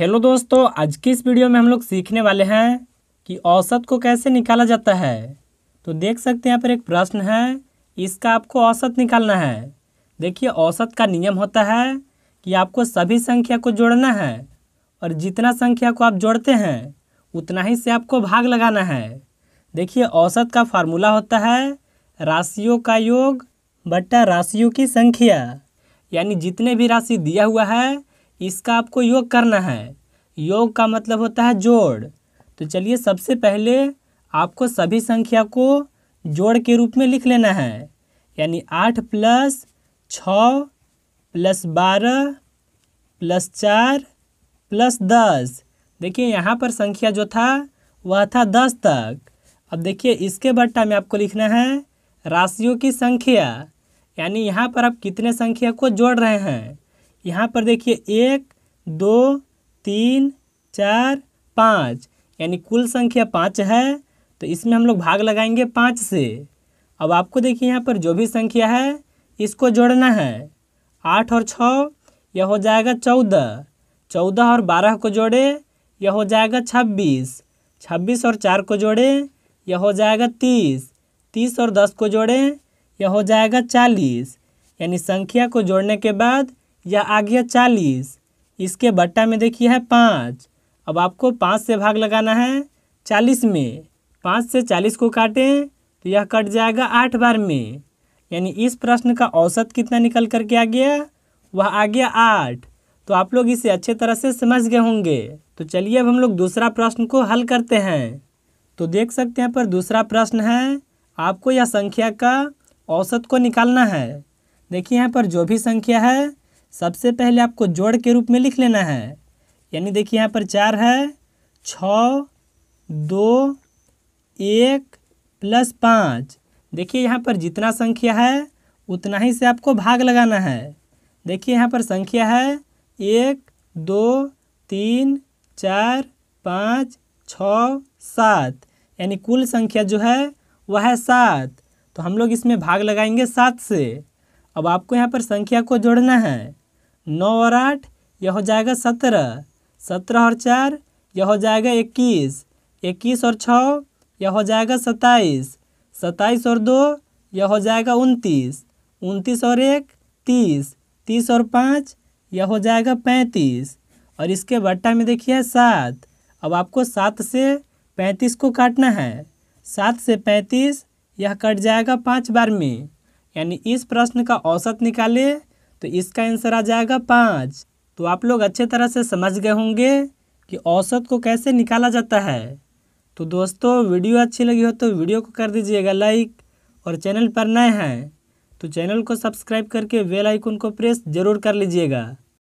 hello दोस्तों आज की इस वीडियो में हम लोग सीखने वाले हैं कि औसत को कैसे निकाला जाता है तो देख सकते हैं यहाँ पर एक प्रश्न है इसका आपको औसत निकालना है देखिए औसत का नियम होता है कि आपको सभी संख्या को जोड़ना है और जितना संख्या को आप जोड़ते हैं उतना ही से आपको भाग लगाना है देखिए औसत का फार्मूला होता है राशियों का योग बट्टा राशियों की संख्या यानी जितने भी राशि दिया हुआ है इसका आपको योग करना है योग का मतलब होता है जोड़ तो चलिए सबसे पहले आपको सभी संख्या को जोड़ के रूप में लिख लेना है यानी आठ प्लस छ प्लस बारह प्लस चार प्लस दस देखिए यहाँ पर संख्या जो था वह था दस तक अब देखिए इसके बट्टा में आपको लिखना है राशियों की संख्या यानी यहाँ पर आप कितने संख्या को जोड़ रहे हैं यहाँ पर देखिए एक दो तीन चार पाँच यानी कुल संख्या पाँच है तो इसमें हम लोग भाग लगाएंगे पाँच से अब आपको देखिए यहाँ पर जो भी संख्या है इसको जोड़ना है आठ और छः यह हो जाएगा चौदह चौदह और बारह को जोड़े यह हो जाएगा छब्बीस छब्बीस और चार को जोड़े यह हो जाएगा तीस तीस और दस को जोड़े यह हो जाएगा चालीस यानी संख्या को जोड़ने के बाद यह आ गया चालीस इसके बट्टा में देखिए है पाँच अब आपको पाँच से भाग लगाना है चालीस में पाँच से चालीस को काटें तो यह कट जाएगा आठ बार में यानी इस प्रश्न का औसत कितना निकल कर के आ गया वह आ गया आठ तो आप लोग इसे अच्छे तरह से समझ गए होंगे तो चलिए अब हम लोग दूसरा प्रश्न को हल करते हैं तो देख सकते हैं पर दूसरा प्रश्न है आपको यह संख्या का औसत को निकालना है देखिए यहाँ पर जो भी संख्या है सबसे पहले आपको जोड़ के रूप में लिख लेना है यानी देखिए यहाँ पर चार है छ दो एक प्लस पाँच देखिए यहाँ पर जितना संख्या है उतना ही से आपको भाग लगाना है देखिए यहाँ पर संख्या है एक दो तीन चार पाँच छ सात यानी कुल संख्या जो है वह है सात तो हम लोग इसमें भाग लगाएंगे सात से अब आपको यहाँ पर संख्या को जोड़ना है नौ और आठ यह हो जाएगा सत्रह सत्रह और चार यह हो जाएगा इक्कीस इक्कीस और छः यह हो जाएगा सत्ताईस सत्ताईस और दो यह हो जाएगा उनतीस उनतीस और एक तीस तीस और पाँच यह हो जाएगा पैंतीस और इसके बट्टा में देखिए सात अब आपको सात से पैंतीस को काटना है सात से पैंतीस यह कट जाएगा पाँच बार में यानी इस प्रश्न का औसत निकालें तो इसका आंसर आ जाएगा पाँच तो आप लोग अच्छे तरह से समझ गए होंगे कि औसत को कैसे निकाला जाता है तो दोस्तों वीडियो अच्छी लगी हो तो वीडियो को कर दीजिएगा लाइक और चैनल पर नए हैं तो चैनल को सब्सक्राइब करके बेल आइकन को प्रेस ज़रूर कर लीजिएगा